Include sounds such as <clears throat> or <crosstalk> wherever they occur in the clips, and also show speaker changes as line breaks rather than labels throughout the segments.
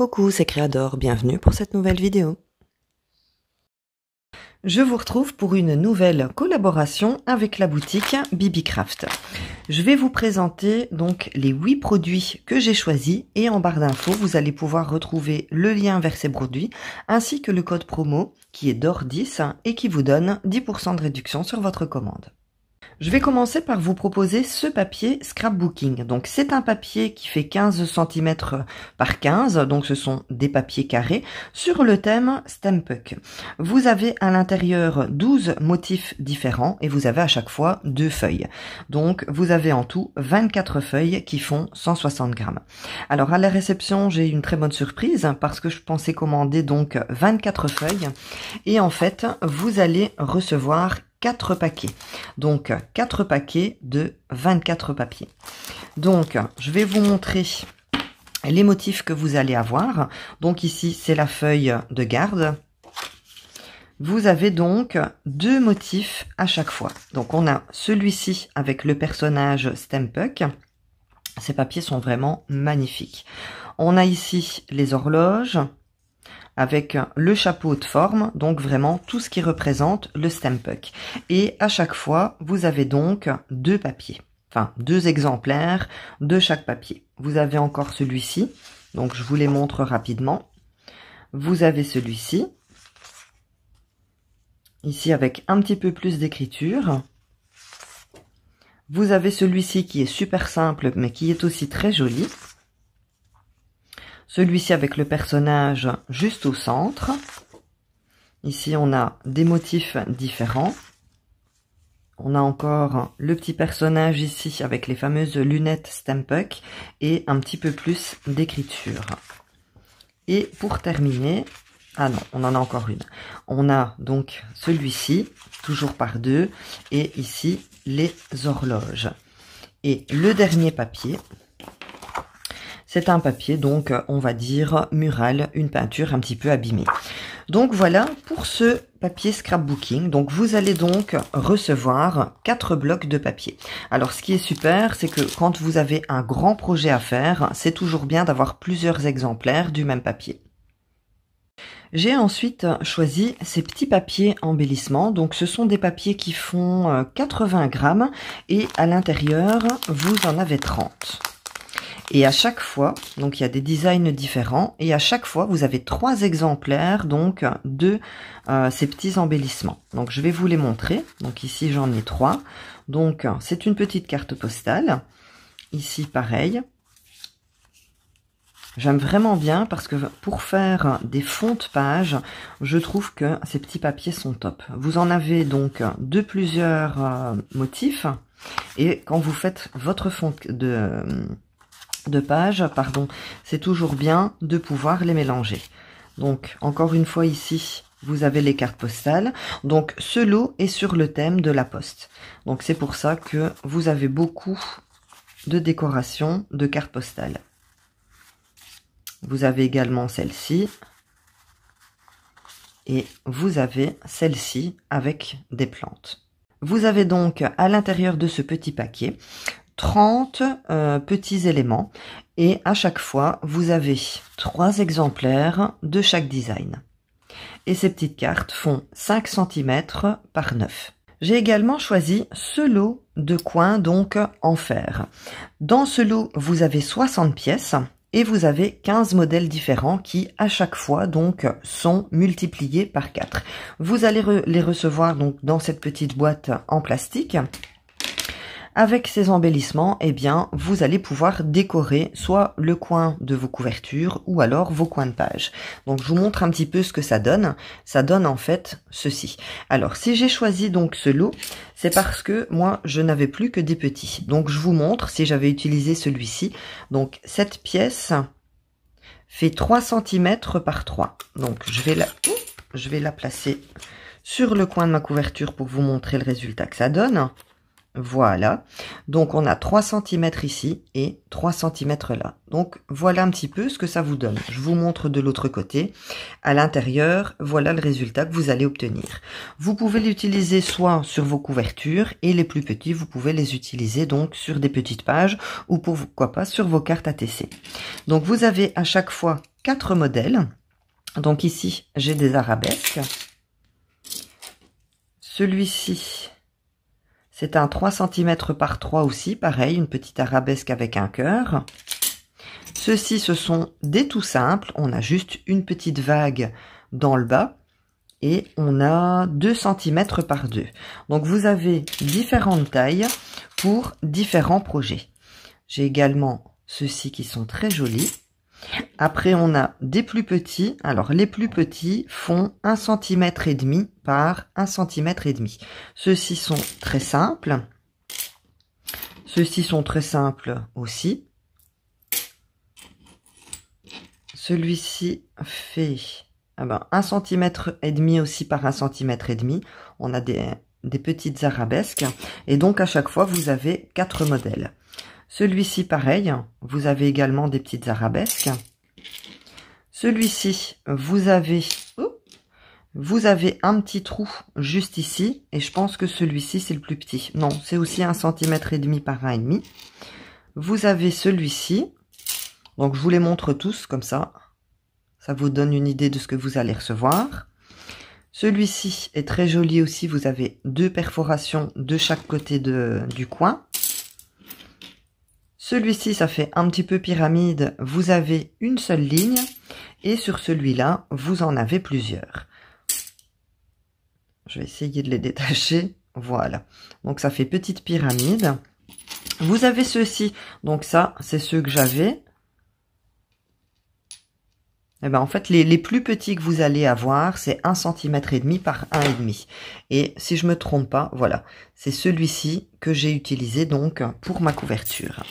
Coucou, c'est Créador, bienvenue pour cette nouvelle vidéo. Je vous retrouve pour une nouvelle collaboration avec la boutique BibiCraft. Je vais vous présenter donc les 8 produits que j'ai choisis et en barre d'infos, vous allez pouvoir retrouver le lien vers ces produits ainsi que le code promo qui est DOR10 et qui vous donne 10% de réduction sur votre commande. Je vais commencer par vous proposer ce papier scrapbooking. Donc c'est un papier qui fait 15 cm par 15, donc ce sont des papiers carrés, sur le thème Stampuck. Vous avez à l'intérieur 12 motifs différents et vous avez à chaque fois deux feuilles. Donc vous avez en tout 24 feuilles qui font 160 grammes. Alors à la réception, j'ai une très bonne surprise parce que je pensais commander donc 24 feuilles et en fait vous allez recevoir 4 paquets. Donc 4 paquets de 24 papiers. Donc je vais vous montrer les motifs que vous allez avoir. Donc ici c'est la feuille de garde. Vous avez donc deux motifs à chaque fois. Donc on a celui-ci avec le personnage Stempuck. Ces papiers sont vraiment magnifiques. On a ici les horloges, avec le chapeau de forme, donc vraiment tout ce qui représente le Stampuck. Et à chaque fois, vous avez donc deux papiers, enfin deux exemplaires de chaque papier. Vous avez encore celui-ci, donc je vous les montre rapidement. Vous avez celui-ci, ici avec un petit peu plus d'écriture. Vous avez celui-ci qui est super simple, mais qui est aussi très joli. Celui-ci avec le personnage juste au centre. Ici, on a des motifs différents. On a encore le petit personnage ici avec les fameuses lunettes Stampuck et un petit peu plus d'écriture. Et pour terminer, ah non, on en a encore une. On a donc celui-ci, toujours par deux, et ici les horloges. Et le dernier papier, c'est un papier, donc on va dire mural, une peinture un petit peu abîmée. Donc voilà pour ce papier scrapbooking. Donc vous allez donc recevoir quatre blocs de papier. Alors ce qui est super, c'est que quand vous avez un grand projet à faire, c'est toujours bien d'avoir plusieurs exemplaires du même papier. J'ai ensuite choisi ces petits papiers embellissement. Donc ce sont des papiers qui font 80 euh, grammes et à l'intérieur, vous en avez 30. Et à chaque fois, donc il y a des designs différents, et à chaque fois, vous avez trois exemplaires donc de euh, ces petits embellissements. Donc je vais vous les montrer. Donc ici, j'en ai trois. Donc c'est une petite carte postale. Ici, pareil. J'aime vraiment bien parce que pour faire des fonds de page, je trouve que ces petits papiers sont top. Vous en avez donc de plusieurs euh, motifs. Et quand vous faites votre fond de de pages, pardon, c'est toujours bien de pouvoir les mélanger. Donc, encore une fois ici, vous avez les cartes postales. Donc, ce lot est sur le thème de la poste. Donc, c'est pour ça que vous avez beaucoup de décorations de cartes postales. Vous avez également celle-ci. Et vous avez celle-ci avec des plantes. Vous avez donc à l'intérieur de ce petit paquet 30 euh, petits éléments et à chaque fois vous avez trois exemplaires de chaque design. Et ces petites cartes font 5 cm par 9. J'ai également choisi ce lot de coins donc en fer. Dans ce lot, vous avez 60 pièces et vous avez 15 modèles différents qui à chaque fois donc sont multipliés par 4. Vous allez les recevoir donc dans cette petite boîte en plastique avec ces embellissements, eh bien, vous allez pouvoir décorer soit le coin de vos couvertures ou alors vos coins de page. Donc, je vous montre un petit peu ce que ça donne. Ça donne en fait ceci. Alors, si j'ai choisi donc ce lot, c'est parce que moi, je n'avais plus que des petits. Donc, je vous montre si j'avais utilisé celui-ci. Donc, cette pièce fait 3 cm par 3. Donc, je vais la, je vais la placer sur le coin de ma couverture pour vous montrer le résultat que ça donne. Voilà. Donc on a 3 cm ici et 3 cm là. Donc voilà un petit peu ce que ça vous donne. Je vous montre de l'autre côté. À l'intérieur, voilà le résultat que vous allez obtenir. Vous pouvez l'utiliser soit sur vos couvertures et les plus petits, vous pouvez les utiliser donc sur des petites pages ou pourquoi pas sur vos cartes ATC. Donc vous avez à chaque fois 4 modèles. Donc ici, j'ai des arabesques. Celui-ci, c'est un 3 cm par 3 aussi, pareil, une petite arabesque avec un cœur. Ceux-ci, ce sont des tout simples. On a juste une petite vague dans le bas et on a 2 cm par 2. Donc vous avez différentes tailles pour différents projets. J'ai également ceux-ci qui sont très jolis. Après, on a des plus petits. Alors, les plus petits font 1 cm et demi par 1 cm et demi. Ceux-ci sont très simples. Ceux-ci sont très simples aussi. Celui-ci fait ah ben, un ben, cm et demi aussi par 1 cm et demi. On a des, des petites arabesques. Et donc, à chaque fois, vous avez quatre modèles. Celui-ci, pareil, vous avez également des petites arabesques. Celui-ci, vous avez, vous avez un petit trou juste ici. Et je pense que celui-ci, c'est le plus petit. Non, c'est aussi un centimètre et demi par un et demi. Vous avez celui-ci. Donc, je vous les montre tous comme ça. Ça vous donne une idée de ce que vous allez recevoir. Celui-ci est très joli aussi. Vous avez deux perforations de chaque côté de, du coin. Celui-ci, ça fait un petit peu pyramide, vous avez une seule ligne. Et sur celui-là, vous en avez plusieurs. Je vais essayer de les détacher. Voilà. Donc ça fait petite pyramide. Vous avez ceci. Donc ça, c'est ceux que j'avais. Eh ben, en fait, les, plus petits que vous allez avoir, c'est 1,5 cm et demi par 1,5 demi. Et si je me trompe pas, voilà, c'est celui-ci que j'ai utilisé donc pour ma couverture.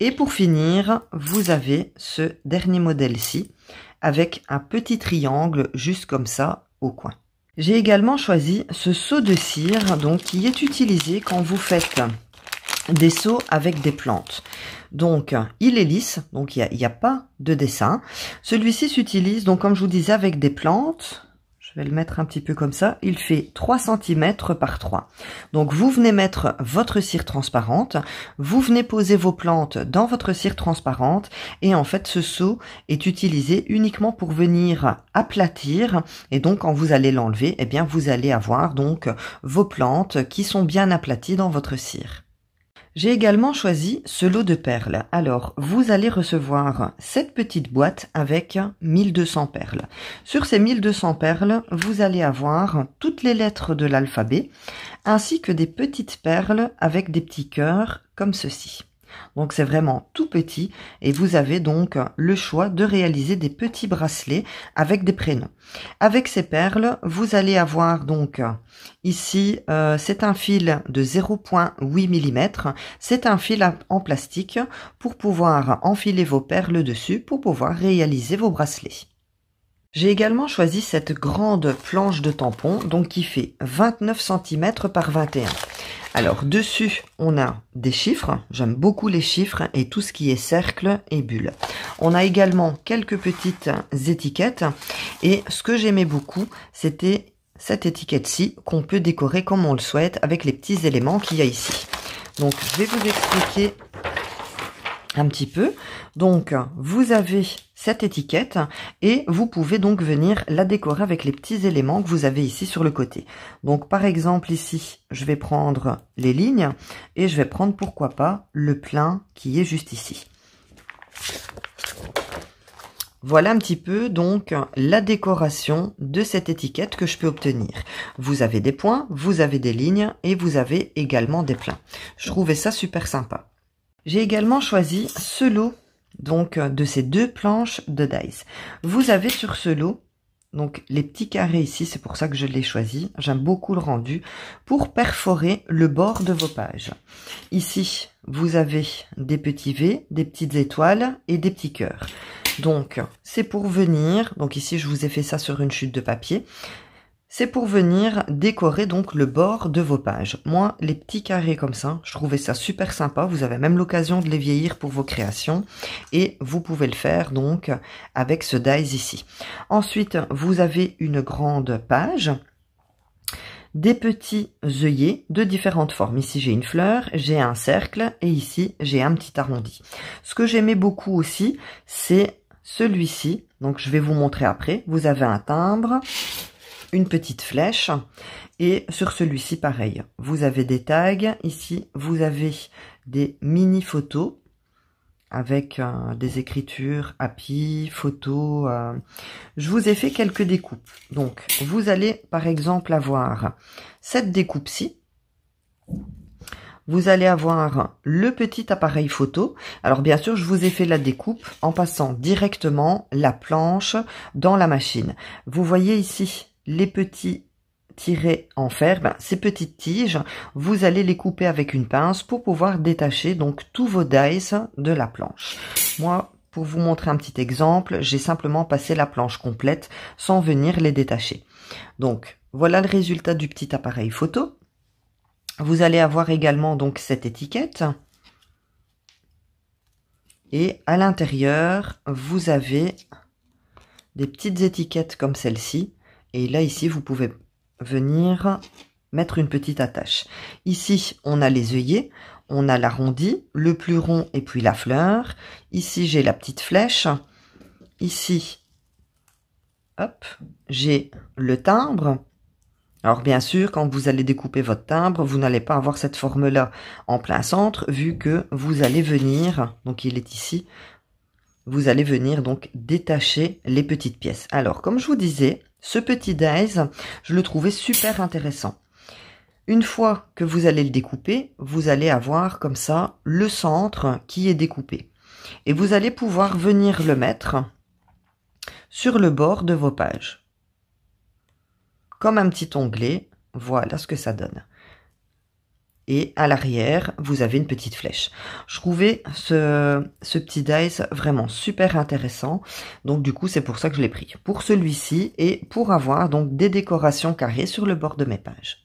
Et pour finir, vous avez ce dernier modèle-ci avec un petit triangle juste comme ça au coin. J'ai également choisi ce seau de cire donc qui est utilisé quand vous faites des seaux avec des plantes. Donc, il est lisse, donc il n'y a, pas de dessin. Celui-ci s'utilise, donc comme je vous disais, avec des plantes. Je vais le mettre un petit peu comme ça. Il fait 3 cm par 3. Donc, vous venez mettre votre cire transparente, vous venez poser vos plantes dans votre cire transparente, et en fait, ce seau est utilisé uniquement pour venir aplatir, et donc quand vous allez l'enlever, eh bien, vous allez avoir donc vos plantes qui sont bien aplaties dans votre cire. J'ai également choisi ce lot de perles. Alors, vous allez recevoir cette petite boîte avec 1200 perles. Sur ces 1200 perles, vous allez avoir toutes les lettres de l'alphabet, ainsi que des petites perles avec des petits cœurs, comme ceci. Donc c'est vraiment tout petit et vous avez donc le choix de réaliser des petits bracelets avec des prénoms. Avec ces perles, vous allez avoir donc ici, euh, c'est un fil de 0.8 mm, c'est un fil en plastique pour pouvoir enfiler vos perles dessus pour pouvoir réaliser vos bracelets. J'ai également choisi cette grande planche de tampon, donc qui fait 29 cm par 21. Alors dessus, on a des chiffres, j'aime beaucoup les chiffres et tout ce qui est cercle et bulle. On a également quelques petites étiquettes et ce que j'aimais beaucoup, c'était cette étiquette-ci qu'on peut décorer comme on le souhaite avec les petits éléments qu'il y a ici. Donc je vais vous expliquer un petit peu. Donc, vous avez cette étiquette et vous pouvez donc venir la décorer avec les petits éléments que vous avez ici sur le côté. Donc, par exemple, ici, je vais prendre les lignes et je vais prendre, pourquoi pas, le plein qui est juste ici. Voilà un petit peu donc la décoration de cette étiquette que je peux obtenir. Vous avez des points, vous avez des lignes et vous avez également des pleins. Je trouvais ça super sympa. J'ai également choisi ce lot, donc euh, de ces deux planches de dice. Vous avez sur ce lot, donc les petits carrés ici, c'est pour ça que je l'ai choisi. J'aime beaucoup le rendu pour perforer le bord de vos pages. Ici, vous avez des petits V, des petites étoiles et des petits cœurs. Donc, c'est pour venir. Donc ici, je vous ai fait ça sur une chute de papier. C'est pour venir décorer donc le bord de vos pages. Moi, les petits carrés comme ça, je trouvais ça super sympa. Vous avez même l'occasion de les vieillir pour vos créations et vous pouvez le faire donc avec ce dies ici. Ensuite, vous avez une grande page des petits œillets de différentes formes. Ici, j'ai une fleur, j'ai un cercle et ici, j'ai un petit arrondi. Ce que j'aimais beaucoup aussi, c'est celui-ci. Donc, je vais vous montrer après. Vous avez un timbre, petite flèche. Et sur celui-ci, pareil, vous avez des tags. Ici, vous avez des mini photos avec euh, des écritures happy, photos. Euh. Je vous ai fait quelques découpes. Donc, vous allez par exemple avoir cette découpe-ci. Vous allez avoir le petit appareil photo. Alors bien sûr, je vous ai fait la découpe en passant directement la planche dans la machine. Vous voyez ici les petits tirés en fer, ben, ces petites tiges, vous allez les couper avec une pince pour pouvoir détacher donc tous vos dice de la planche. Moi, pour vous montrer un petit exemple, j'ai simplement passé la planche complète sans venir les détacher. Donc, voilà le résultat du petit appareil photo. Vous allez avoir également donc cette étiquette. Et à l'intérieur, vous avez des petites étiquettes comme celle-ci et là, ici, vous pouvez venir mettre une petite attache. Ici, on a les œillets, on a l'arrondi, le plus rond et puis la fleur. Ici, j'ai la petite flèche. Ici, hop, j'ai le timbre. Alors bien sûr, quand vous allez découper votre timbre, vous n'allez pas avoir cette forme-là en plein centre, vu que vous allez venir, donc il est ici, vous allez venir donc détacher les petites pièces. Alors, comme je vous disais, ce petit daise, je le trouvais super intéressant. Une fois que vous allez le découper, vous allez avoir comme ça le centre qui est découpé. Et vous allez pouvoir venir le mettre sur le bord de vos pages. Comme un petit onglet, voilà ce que ça donne et à l'arrière, vous avez une petite flèche. Je trouvais ce, ce petit dice vraiment super intéressant. Donc du coup, c'est pour ça que je l'ai pris. Pour celui-ci et pour avoir donc des décorations carrées sur le bord de mes pages.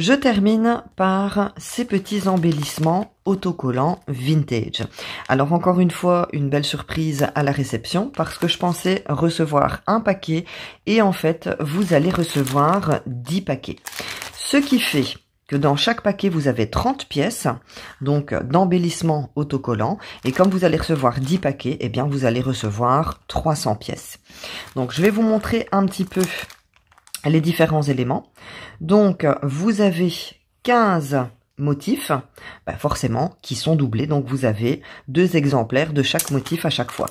Je termine par ces petits embellissements autocollants vintage. Alors encore une fois, une belle surprise à la réception parce que je pensais recevoir un paquet et en fait, vous allez recevoir 10 paquets. Ce qui fait que dans chaque paquet, vous avez 30 pièces, donc d'embellissement autocollant. Et comme vous allez recevoir 10 paquets, eh bien, vous allez recevoir 300 pièces. Donc, je vais vous montrer un petit peu les différents éléments. Donc, vous avez 15 motifs, bah, forcément, qui sont doublés. Donc, vous avez deux exemplaires de chaque motif à chaque fois.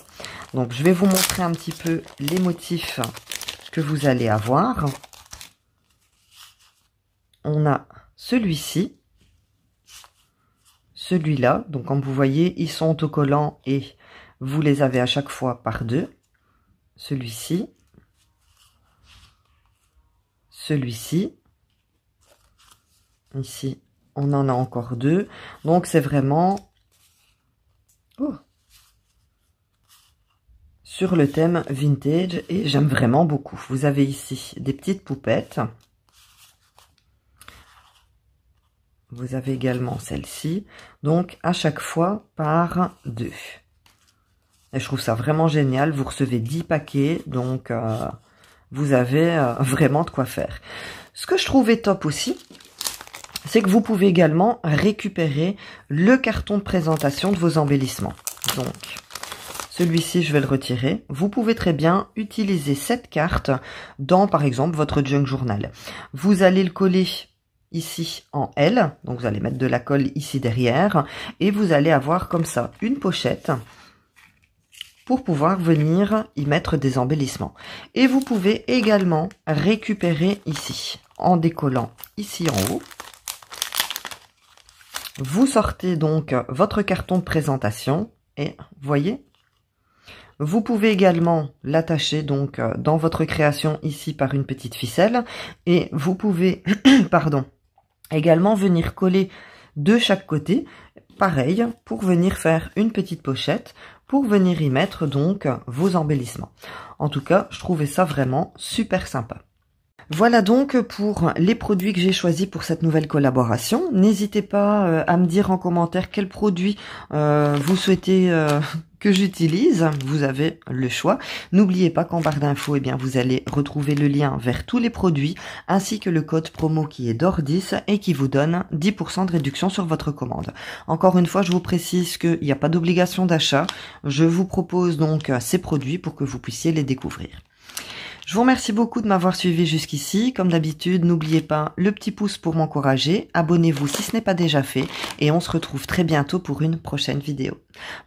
Donc, je vais vous montrer un petit peu les motifs que vous allez avoir. On a celui-ci, celui-là. Donc, comme vous voyez, ils sont autocollants et vous les avez à chaque fois par deux. Celui-ci, celui-ci. Ici, on en a encore deux. Donc, c'est vraiment oh, sur le thème vintage et j'aime vraiment beaucoup. Vous avez ici des petites poupettes. Vous avez également celle-ci. Donc, à chaque fois, par deux. Et je trouve ça vraiment génial. Vous recevez 10 paquets, donc euh, vous avez euh, <laughs> vraiment de quoi faire. Ce que je trouvais top aussi, c'est que vous pouvez également récupérer le carton de présentation de vos embellissements. Donc, celui-ci, je vais le retirer. Vous pouvez très bien utiliser cette carte dans, par exemple, votre junk journal. Vous allez le coller ici en L, donc vous allez mettre de la colle ici derrière, et vous allez avoir comme ça une pochette pour pouvoir venir y mettre des embellissements. Et vous pouvez également récupérer ici, en décollant ici en haut. Vous sortez donc votre carton de présentation et voyez, vous pouvez également l'attacher donc dans votre création ici par une petite ficelle et vous pouvez, <clears throat> pardon, Également venir coller de chaque côté, pareil, pour venir faire une petite pochette, pour venir y mettre donc vos embellissements. En tout cas, je trouvais ça vraiment super sympa. Voilà donc pour les produits que j'ai choisis pour cette nouvelle collaboration. N'hésitez pas euh, à me dire en commentaire quels produits euh, vous souhaitez euh, que j'utilise, vous avez le choix. N'oubliez pas qu'en barre d'infos, eh bien, vous allez retrouver le lien vers tous les produits, ainsi que le code promo qui est dor et qui vous donne 10% de réduction sur votre commande. Encore une fois, je vous précise qu'il n'y a pas d'obligation d'achat. Je vous propose donc ces produits pour que vous puissiez les découvrir. Je vous remercie beaucoup de m'avoir suivi jusqu'ici. Comme d'habitude, n'oubliez pas le petit pouce pour m'encourager. Abonnez-vous si ce n'est pas déjà fait. Et on se retrouve très bientôt pour une prochaine vidéo.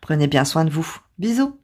Prenez bien soin de vous. Bisous